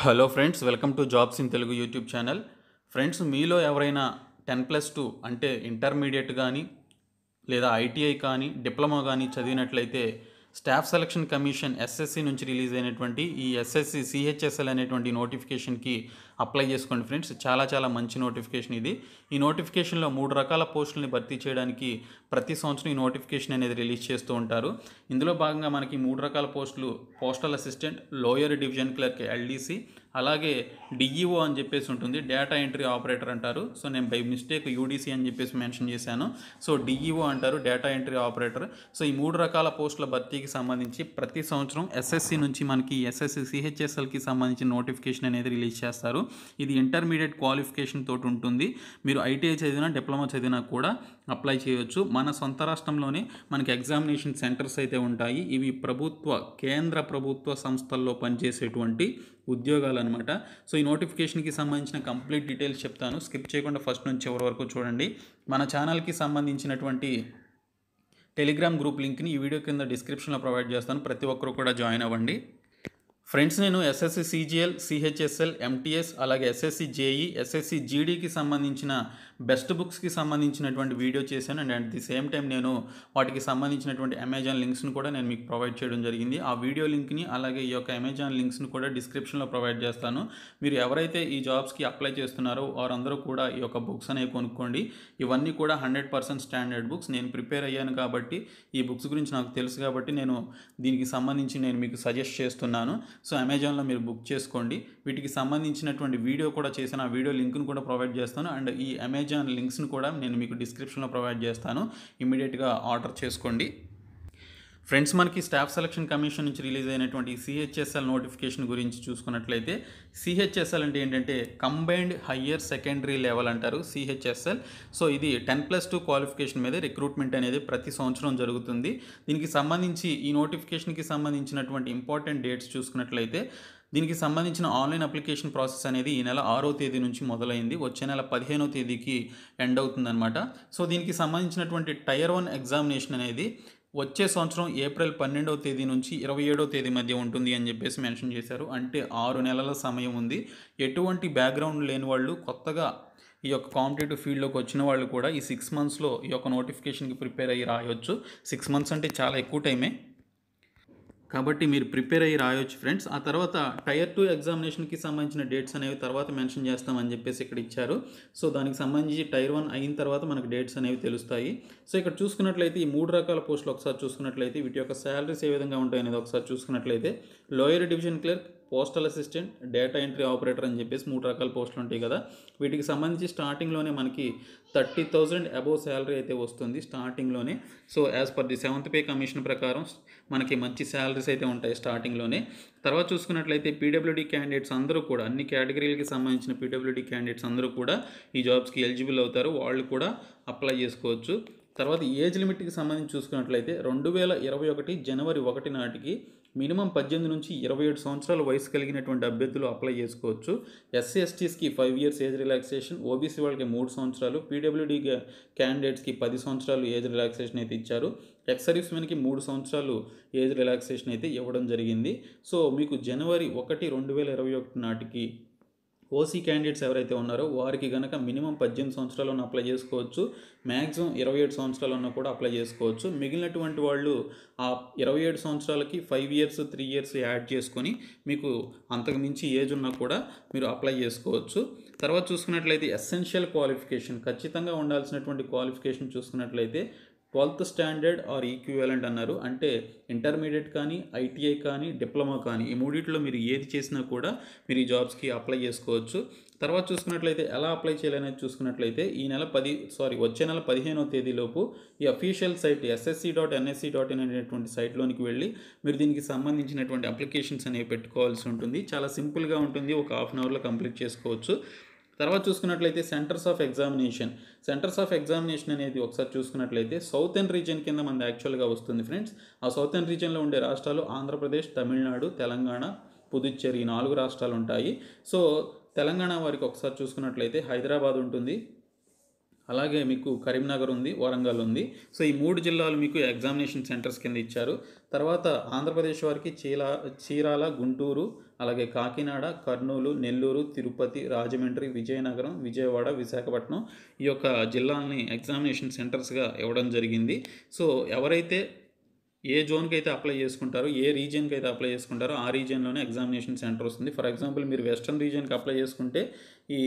hello friends welcome to jobs in Telugu YouTube channel friends మీలో ఎవరైనా ten plus two అంటే intermediate కానీ లేదా ఐటీఐ కానీ డిప్లొమా కానీ చదివినట్లయితే స్టాఫ్ సెలక్షన్ కమిషన్ ఎస్ఎస్సి నుంచి రిలీజ్ అయినటువంటి ఈ ఎస్ఎస్సి సిహెచ్ఎస్ఎల్ అనేటువంటి నోటిఫికేషన్కి అప్లై చేసుకోండి ఫ్రెండ్స్ చాలా చాలా మంచి నోటిఫికేషన్ ఇది ఈ నోటిఫికేషన్లో మూడు రకాల పోస్టులని భర్తీ చేయడానికి ప్రతి సంవత్సరం ఈ నోటిఫికేషన్ అనేది రిలీజ్ చేస్తూ ఉంటారు ఇందులో భాగంగా మనకి మూడు రకాల పోస్టులు postal assistant lower division clerk LDC అలాగే డిఈఓ e అని చెప్పేసి ఉంటుంది డేటా ఎంట్రీ ఆపరేటర్ అంటారు సో నేను బై మిస్టేక్ యూడీసీ అని చెప్పేసి మెన్షన్ చేశాను సో డిఈఓ e అంటారు డేటా ఎంట్రీ ఆపరేటర్ సో ఈ మూడు రకాల పోస్టుల భర్తీకి సంబంధించి ప్రతి సంవత్సరం ఎస్ఎస్సి నుంచి మనకి ఎస్ఎస్సి సిహెచ్ఎస్ఎల్కి సంబంధించిన నోటిఫికేషన్ అనేది రిలీజ్ చేస్తారు ఇది ఇంటర్మీడియట్ క్వాలిఫికేషన్ తోటి ఉంటుంది మీరు ఐటీఐ చదివినా డిప్లొమా చదివినా కూడా అప్లై చేయవచ్చు మన సొంత రాష్ట్రంలోనే మనకి ఎగ్జామినేషన్ సెంటర్స్ అయితే ఉంటాయి ఇవి ప్రభుత్వ కేంద్ర ప్రభుత్వ సంస్థల్లో పనిచేసేటువంటి ఉద్యోగాలు అనమాట సో ఈ నోటిఫికేషన్కి సంబంధించిన కంప్లీట్ డీటెయిల్స్ చెప్తాను స్కిప్ చేయకుండా ఫస్ట్ నుంచి చివరి వరకు చూడండి మన ఛానల్కి సంబంధించినటువంటి టెలిగ్రామ్ గ్రూప్ లింక్ని ఈ వీడియో కింద డిస్క్రిప్షన్లో ప్రొవైడ్ చేస్తాను ప్రతి ఒక్కరు కూడా జాయిన్ అవ్వండి ఫ్రెండ్స్ నేను ఎస్ఎస్సి సిజిఎల్ సిహెచ్ఎస్ఎల్ ఎంటీఎస్ అలాగే ఎస్ఎస్సి జేఈ ఎస్ఎస్సి జీడీకి సంబంధించిన బెస్ట్ బుక్స్కి సంబంధించినటువంటి వీడియో చేశాను and at the same time నేను వాటికి సంబంధించినటువంటి అమెజాన్ లింక్స్ను కూడా నేను మీకు ప్రొవైడ్ చేయడం జరిగింది ఆ వీడియో లింక్ని అలాగే ఈ యొక్క అమెజాన్ లింక్స్ను కూడా డిస్క్రిప్షన్లో ప్రొవైడ్ చేస్తాను మీరు ఎవరైతే ఈ జాబ్స్కి అప్లై చేస్తున్నారో వారందరూ కూడా ఈ యొక్క బుక్స్ అనేవి కొనుక్కోండి ఇవన్నీ కూడా హండ్రెడ్ పర్సెంట్ స్టాండర్డ్ బుక్స్ నేను ప్రిపేర్ అయ్యాను కాబట్టి ఈ బుక్స్ గురించి నాకు తెలుసు కాబట్టి నేను దీనికి సంబంధించి నేను మీకు సజెస్ట్ చేస్తున్నాను సో అమెజాన్లో మీరు బుక్ చేసుకోండి వీటికి సంబంధించినటువంటి వీడియో కూడా చేసిన ఆ వీడియో లింక్ను కూడా ప్రొవైడ్ చేస్తాను అండ్ ఈ అమెజాన్ లింక్స్ను కూడా నేను మీకు డిస్క్రిప్షన్లో ప్రొవైడ్ చేస్తాను ఇమీడియట్గా ఆర్డర్ చేసుకోండి ఫ్రెండ్స్ మనకి స్టాఫ్ సెలక్షన్ కమిషన్ నుంచి రిలీజ్ అయినటువంటి సిహెచ్ఎస్ఎల్ నోటిఫికేషన్ గురించి చూసుకున్నట్లయితే సిహెచ్ఎస్ఎల్ అంటే ఏంటంటే కంబైన్డ్ హయ్యర్ సెకండరీ లెవెల్ అంటారు సిహెచ్ఎస్ఎల్ సో ఇది టెన్ ప్లస్ టూ క్వాలిఫికేషన్ మీద రిక్రూట్మెంట్ అనేది ప్రతి సంవత్సరం జరుగుతుంది దీనికి సంబంధించి ఈ నోటిఫికేషన్కి సంబంధించినటువంటి ఇంపార్టెంట్ డేట్స్ చూసుకున్నట్లయితే దీనికి సంబంధించిన ఆన్లైన్ అప్లికేషన్ ప్రాసెస్ అనేది ఈ నెల ఆరో తేదీ నుంచి మొదలైంది వచ్చే నెల పదిహేనో తేదీకి ఎండ్ అవుతుందన్నమాట సో దీనికి సంబంధించినటువంటి టైర్ వన్ ఎగ్జామినేషన్ అనేది వచ్చే సంవత్సరం ఏప్రిల్ పన్నెండవ తేదీ నుంచి ఇరవై ఏడవ తేదీ మధ్య ఉంటుంది అని చెప్పేసి మెన్షన్ చేశారు అంటే ఆరు నెలల సమయం ఉంది ఎటువంటి బ్యాక్గ్రౌండ్ లేని వాళ్ళు కొత్తగా ఈ యొక్క కాంపిటేటివ్ ఫీల్డ్లోకి వచ్చిన వాళ్ళు కూడా ఈ సిక్స్ మంత్స్లో ఈ యొక్క నోటిఫికేషన్కి ప్రిపేర్ అయ్యి రాయొచ్చు సిక్స్ మంత్స్ అంటే చాలా ఎక్కువ టైమే కాబట్టి మీరు ప్రిపేర్ అయ్యి రాయొచ్చు ఫ్రెండ్స్ ఆ తర్వాత టైర్ టూ ఎగ్జామినేషన్కి సంబంధించిన డేట్స్ అనేవి తర్వాత మెన్షన్ చేస్తామని చెప్పేసి ఇక్కడ ఇచ్చారు సో దానికి సంబంధించి టైర్ వన్ అయిన తర్వాత మనకు డేట్స్ అనేవి తెలుస్తాయి సో ఇక్కడ చూసుకున్నట్లయితే ఈ మూడు రకాల పోస్టులు ఒకసారి చూసుకున్నట్లయితే వీటి యొక్క శాలరీస్ ఏ విధంగా ఉంటాయనేది ఒకసారి చూసుకున్నట్లయితే lower division clerk postal assistant data entry operator అని చెప్పేసి మూడు రకాల పోస్టులు ఉంటాయి కదా వీటికి సంబంధించి స్టార్టింగ్లోనే మనకి థర్టీ థౌజండ్ అబోవ్ శాలరీ అయితే వస్తుంది స్టార్టింగ్లోనే so as per the seventh pay commission ప్రకారం మనకి మంచి శాలరీస్ అయితే ఉంటాయి స్టార్టింగ్లోనే తర్వాత చూసుకున్నట్లయితే పీడబ్ల్యూడీ క్యాండిడేట్స్ అందరూ కూడా అన్ని కేటగిరీలకి సంబంధించిన పీడబ్ల్యూడీ క్యాండిడేట్స్ అందరూ కూడా ఈ జాబ్స్కి ఎలిజిబుల్ అవుతారు వాళ్ళు కూడా అప్లై చేసుకోవచ్చు తర్వాత ఏజ్ లిమిట్కి సంబంధించి చూసుకున్నట్లయితే రెండు వేల ఇరవై ఒకటి జనవరి ఒకటి నాటికి మినిమం పద్దెనిమిది నుంచి ఇరవై ఏడు సంవత్సరాల వయసు కలిగినటువంటి అభ్యర్థులు అప్లై చేసుకోవచ్చు ఎస్సీ ఎస్టీస్కి five years age relaxation OBC వాళ్ళకి మూడు సంవత్సరాలు పీడబ్ల్యూడీ క్యాండిడేట్స్కి పది సంవత్సరాలు ఏజ్ రిలాక్సేషన్ అయితే ఇచ్చారు ఎక్సర్వీస్ మెన్కి మూడు సంవత్సరాలు ఏజ్ రిలాక్సేషన్ అయితే ఇవ్వడం జరిగింది సో మీకు జనవరి ఒకటి రెండు వేల ఇరవై ఒకటి నాటికి ఓసీ క్యాండిడేట్స్ ఎవరైతే ఉన్నారో వారికి కనుక మినిమం పద్దెనిమిది సంవత్సరాలు ఉన్న అప్లై చేసుకోవచ్చు మ్యాక్సిమం ఇరవై ఏడు సంవత్సరాలు ఉన్న కూడా అప్లై చేసుకోవచ్చు మిగిలినటువంటి వాళ్ళు ఆ ఇరవై ఏడు సంవత్సరాలకి five years three years add చేసుకొని మీకు అంతకుమించి ఏజ్ ఉన్నా కూడా మీరు అప్లై చేసుకోవచ్చు తర్వాత చూసుకున్నట్లయితే ఎస్సెన్షియల్ క్వాలిఫికేషన్ ఖచ్చితంగా ఉండాల్సినటువంటి క్వాలిఫికేషన్ చూసుకున్నట్లయితే ట్వెల్త్ స్టాండర్డ్ ఆర్ ఈక్వివలెంట్ అన్నారు అంటే ఇంటర్మీడియట్ కానీ ఐటీఐ కానీ డిప్లొమా కానీ ఈ మూడిట్లో మీరు ఏది చేసినా కూడా మీరు ఈ జాబ్స్కి అప్లై చేసుకోవచ్చు తర్వాత చూసుకున్నట్లయితే ఎలా అప్లై చేయాలనేది చూసుకున్నట్లయితే ఈ నెల పది సారీ వచ్చే నెల పదిహేనవ తేదీలోపు ఈ official site SSC dot NSC dot in అనేటువంటి సైట్లోనికి వెళ్ళి మీరు దీనికి సంబంధించినటువంటి అప్లికేషన్స్ అనేవి పెట్టుకోవాల్సి ఉంటుంది చాలా సింపుల్గా ఉంటుంది ఒక హాఫ్ అన్ అవర్లో కంప్లీట్ చేసుకోవచ్చు తర్వాత చూసుకున్నట్లయితే centres of examination centres of examination అనేది ఒకసారి చూసుకున్నట్లయితే సౌతర్న్ రీజియన్ కింద మన యాక్చువల్గా వస్తుంది ఫ్రెండ్స్ ఆ సౌతర్న్ రీజియన్లో ఉండే రాష్ట్రాలు ఆంధ్రప్రదేశ్ తమిళనాడు తెలంగాణ పుదుచ్చేరి ఈ నాలుగు రాష్ట్రాలు ఉంటాయి సో తెలంగాణ వారికి ఒకసారి చూసుకున్నట్లయితే హైదరాబాద్ ఉంటుంది అలాగే మీకు కరీంనగర్ ఉంది వరంగల్ ఉంది సో ఈ మూడు జిల్లాలు మీకు ఎగ్జామినేషన్ సెంటర్స్ కింద ఇచ్చారు తర్వాత ఆంధ్రప్రదేశ్ వారికి చీలా చీరాల గుంటూరు అలాగే కాకినాడ కర్నూలు నెల్లూరు తిరుపతి రాజమండ్రి విజయనగరం విజయవాడ విశాఖపట్నం ఈ యొక్క జిల్లాల్ని ఎగ్జామినేషన్ సెంటర్స్గా ఇవ్వడం జరిగింది సో ఎవరైతే ఏ జోన్కి అయితే అప్లై చేసుకుంటారో ఏ రీజియన్కి అయితే అప్లై చేసుకుంటారో ఆ రీజియన్లోనే ఎగ్జామినేషన్ సెంటర్ వస్తుంది ఫర్ ఎగ్జాంపుల్ మీరు వెస్ట్రన్ రీజియన్కి అప్లై చేసుకుంటే ఈ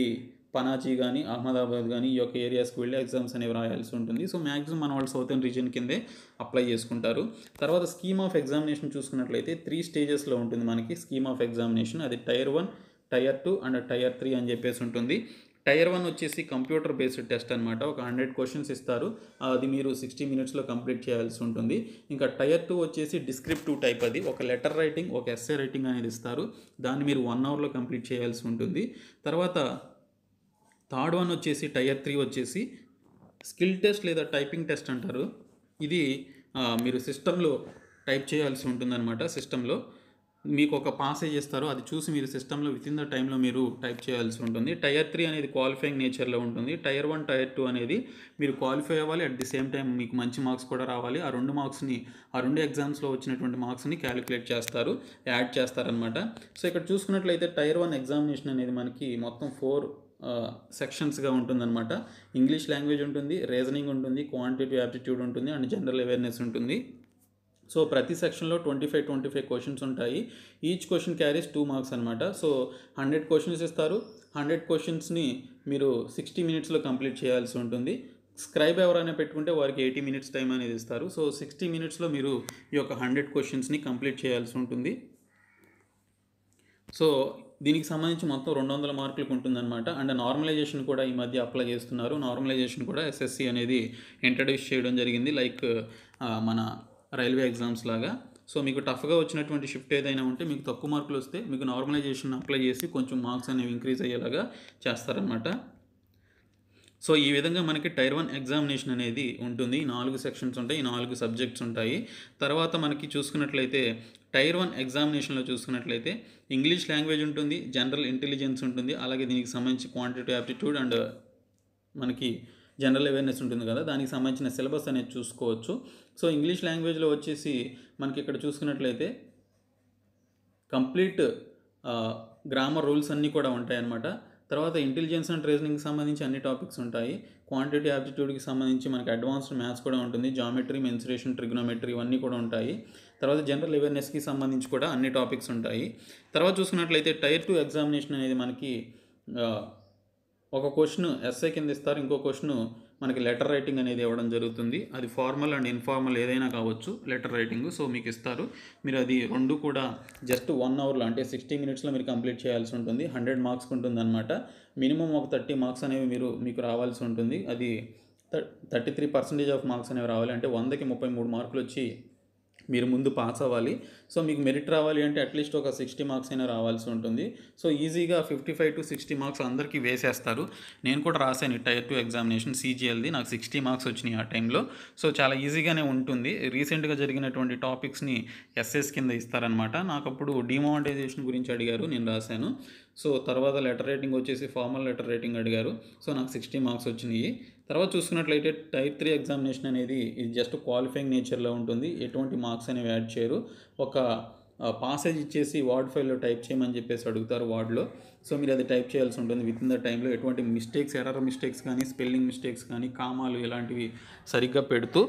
పనాచి కానీ అహ్మదాబాద్ కానీ ఈ యొక్క ఏరియాస్కి వెళ్ళి ఎగ్జామ్స్ అనేవి రాయాల్సి ఉంటుంది సో మ్యాక్సిమం మన వాళ్ళు సౌతన్ రీజన్ కిందే అప్లై చేసుకుంటారు తర్వాత స్కీమ్ ఆఫ్ ఎగ్జామినేషన్ చూసుకున్నట్లయితే త్రీ స్టేజెస్లో ఉంటుంది మనకి స్కీమ్ ఆఫ్ ఎగ్జామినేషన్ అది tier one tier two and tier three అని చెప్పేసి ఉంటుంది టైర్ వన్ వచ్చేసి కంప్యూటర్ బేస్డ్ టెస్ట్ అనమాట ఒక హండ్రెడ్ క్వశ్చన్స్ ఇస్తారు అది మీరు సిక్స్టీ మినిట్స్లో కంప్లీట్ చేయాల్సి ఉంటుంది ఇంకా టైర్ టూ వచ్చేసి డిస్క్రిప్టివ్ టైప్ అది ఒక లెటర్ రైటింగ్ ఒక ఎస్ఏ రైటింగ్ అనేది ఇస్తారు దాన్ని మీరు వన్ అవర్లో కంప్లీట్ చేయాల్సి ఉంటుంది తర్వాత థర్డ్ వన్ వచ్చేసి టైర్ త్రీ వచ్చేసి స్కిల్ టెస్ట్ లేదా టైపింగ్ టెస్ట్ అంటారు ఇది మీరు సిస్టంలో టైప్ చేయాల్సి ఉంటుందన్నమాట సిస్టంలో మీకు ఒక పాసేజ్ ఇస్తారు అది చూసి మీరు సిస్టంలో విత్ ఇన్ ద టైంలో మీరు టైప్ చేయాల్సి ఉంటుంది టైర్ త్రీ అనేది క్వాలిఫైయింగ్ నేచర్లో ఉంటుంది టైర్ వన్ టైర్ టూ అనేది మీరు క్వాలిఫై అవ్వాలి అట్ ది సేమ్ టైం మీకు మంచి మార్క్స్ కూడా రావాలి ఆ రెండు మార్క్స్ని ఆ రెండు ఎగ్జామ్స్లో వచ్చినటువంటి మార్క్స్ని క్యాలిక్యులేట్ చేస్తారు యాడ్ చేస్తారనమాట సో ఇక్కడ చూసుకున్నట్లయితే టైర్ వన్ ఎగ్జామినేషన్ అనేది మనకి మొత్తం ఫోర్ సెక్షన్స్గా ఉంటుందన్నమాట ఇంగ్లీష్ లాంగ్వేజ్ ఉంటుంది రీజనింగ్ ఉంటుంది క్వాంటిటీ యాప్టిట్యూడ్ ఉంటుంది అండ్ జనరల్ అవేర్నెస్ ఉంటుంది సో ప్రతి సెక్షన్లో twenty five twenty five questions ఉంటాయి each question carries two marks అనమాట సో హండ్రెడ్ క్వశ్చన్స్ ఇస్తారు హండ్రెడ్ క్వశ్చన్స్ని మీరు సిక్స్టీ మినిట్స్లో కంప్లీట్ చేయాల్సి ఉంటుంది స్క్రైబ్ ఎవరైనా పెట్టుకుంటే వారికి ఎయిటీ మినిట్స్ టైం అనేది ఇస్తారు సో సిక్స్టీ మినిట్స్లో మీరు ఈ యొక్క హండ్రెడ్ క్వశ్చన్స్ని కంప్లీట్ చేయాల్సి ఉంటుంది సో దీనికి సంబంధించి మొత్తం రెండు వందల మార్కులకు ఉంటుందన్నమాట అండ్ నార్మలైజేషన్ కూడా ఈ మధ్య అప్లై చేస్తున్నారు నార్మలైజేషన్ కూడా ఎస్ఎస్సి అనేది ఇంట్రడ్యూస్ చేయడం జరిగింది లైక్ మన రైల్వే ఎగ్జామ్స్ లాగా సో మీకు టఫ్గా వచ్చినటువంటి షిఫ్ట్ ఏదైనా ఉంటే మీకు తక్కువ మార్కులు వస్తే మీకు నార్మలైజేషన్ అప్లై చేసి కొంచెం మార్క్స్ అనేవి ఇంక్రీజ్ అయ్యేలాగా చేస్తారనమాట సో ఈ విధంగా మనకి టైర్ వన్ ఎగ్జామినేషన్ అనేది ఉంటుంది నాలుగు సెక్షన్స్ ఉంటాయి నాలుగు సబ్జెక్ట్స్ ఉంటాయి తర్వాత మనకి చూసుకున్నట్లయితే టైర్ వన్ ఎగ్జామినేషన్లో చూసుకున్నట్లయితే ఇంగ్లీష్ లాంగ్వేజ్ ఉంటుంది జనరల్ ఇంటెలిజెన్స్ ఉంటుంది అలాగే దీనికి సంబంధించి క్వాంటిటీ యాప్టిట్యూడ్ అండ్ మనకి జనరల్ అవేర్నెస్ ఉంటుంది కదా దానికి సంబంధించిన సిలబస్ అనేది చూసుకోవచ్చు సో ఇంగ్లీష్ లాంగ్వేజ్లో వచ్చేసి మనకి ఇక్కడ చూసుకున్నట్లయితే కంప్లీట్ గ్రామర్ రూల్స్ అన్నీ కూడా ఉంటాయన్నమాట తర్వాత ఇంటెలిజెన్స్ అండ్ రీజనింగ్కి సంబంధించి అన్ని టాపిక్స్ ఉంటాయి క్వాంటిటీ యాప్టిట్యూడ్కి సంబంధించి మనకి అడ్వాన్స్డ్ మ్యాథ్స్ కూడా ఉంటుంది జామెట్రీ మెన్సరేషన్ ట్రిగ్నోమెట్రీ ఇవన్నీ కూడా ఉంటాయి తర్వాత జనరల్ అవేర్నెస్కి సంబంధించి కూడా అన్ని టాపిక్స్ ఉంటాయి తర్వాత చూసుకున్నట్లయితే టైర్ టూ ఎగ్జామినేషన్ అనేది మనకి ఒక క్వశ్చన్ ఎస్ఐ కింద ఇస్తారు ఇంకో క్వశ్చన్ మనకి లెటర్ రైటింగ్ అనేది ఇవ్వడం జరుగుతుంది అది ఫార్మల్ అండ్ ఇన్ఫార్మల్ ఏదైనా కావచ్చు లెటర్ రైటింగ్ సో మీకు ఇస్తారు మీరు అది రెండు కూడా జస్ట్ వన్ అవర్లో అంటే సిక్స్టీ మినిట్స్లో మీరు కంప్లీట్ చేయాల్సి ఉంటుంది హండ్రెడ్ మార్క్స్ ఉంటుంది అనమాట మినిమం ఒక థర్టీ మార్క్స్ అనేవి మీరు మీకు రావాల్సి ఉంటుంది అది thirty three percentage of marks అనేవి రావాలి అంటే వందకి ముప్పై మూడు మార్కులు వచ్చి మీరు ముందు పాస్ అవ్వాలి సో మీకు మెరిట్ రావాలి అంటే అట్లీస్ట్ ఒక సిక్స్టీ మార్క్స్ అయినా రావాల్సి ఉంటుంది సో ఈజీగా fifty five to sixty marks అందరికీ వేసేస్తారు నేను కూడా రాశాను టైర్ టూ ఎగ్జామినేషన్ సీజీఎల్ది నాకు సిక్స్టీ మార్క్స్ వచ్చినాయి ఆ టైంలో సో చాలా ఈజీగానే ఉంటుంది రీసెంట్గా జరిగినటువంటి టాపిక్స్ని ఎస్ఎస్ కింద ఇస్తారనమాట నాకు అప్పుడు డిమానిటైజేషన్ గురించి అడిగారు నేను రాశాను సో తర్వాత లెటర్ రేటింగ్ వచ్చేసి ఫార్మల్ లెటర్ రేటింగ్ అడిగారు సో నాకు సిక్స్టీ మార్క్స్ వచ్చినాయి తర్వాత చూసుకున్నట్లయితే టైప్ త్రీ ఎగ్జామినేషన్ అనేది ఇది జస్ట్ క్వాలిఫైయింగ్ నేచర్లో ఉంటుంది ఎటువంటి మార్క్స్ అనేవి యాడ్ చేయరు ఒక పాసేజ్ ఇచ్చేసి వార్డ్ ఫైల్లో టైప్ చేయమని చెప్పేసి అడుగుతారు వార్డ్లో సో మీరు అది టైప్ చేయాల్సి ఉంటుంది విత్ ఇన్ ద టైంలో ఎటువంటి మిస్టేక్స్ ఎర్రర్ మిస్టేక్స్ కానీ స్పెల్లింగ్ మిస్టేక్స్ కానీ కామాలు ఇలాంటివి సరిగ్గా పెడుతూ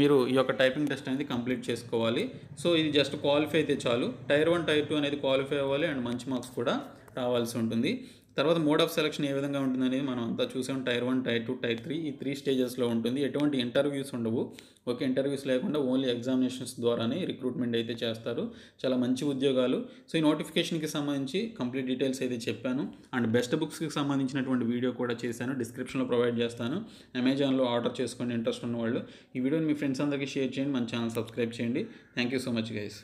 మీరు ఈ యొక్క టైపింగ్ టెస్ట్ అనేది కంప్లీట్ చేసుకోవాలి సో ఇది జస్ట్ క్వాలిఫై అయితే చాలు టైర్ వన్ టైర్ టూ అనేది క్వాలిఫై అవ్వాలి అండ్ మంచి మార్క్స్ కూడా రావాల్సి ఉంటుంది తర్వాత మోడ్ ఆఫ్ సెలక్షన్ ఏ విధంగా ఉంటుంది అనేది మనం అంతా చూసాం tier one tier two tier three ఈ త్రీ స్టేజెస్లో ఉంటుంది ఎటువంటి ఇంటర్వ్యూస్ ఉండవు ఓకే ఇంటర్వ్యూస్ లేకుండా ఓన్లీ ఎగ్జామినేషన్స్ ద్వారానే రిక్రూట్మెంట్ అయితే చేస్తారు చాలా మంచి ఉద్యోగాలు సో ఈ నోటిఫికేషన్కి సంబంధించి కంప్లీట్ డీటెయిల్స్ అయితే చెప్పాను అండ్ బెస్ట్ బుక్స్కి సంబంధించినటువంటి వీడియో కూడా చేశాను డిస్క్రిప్షన్లో ప్రొవైడ్ చేస్తాను అమెజాన్లో ఆర్డర్ చేసుకుని ఇంట్రెస్ట్ ఉన్నవాళ్ళు ఈ వీడియోని మీ ఫ్రెండ్స్ అందరికీ షేర్ చేయండి మన ఛానల్ సబ్స్క్రైబ్ చేయండి thank you so much guys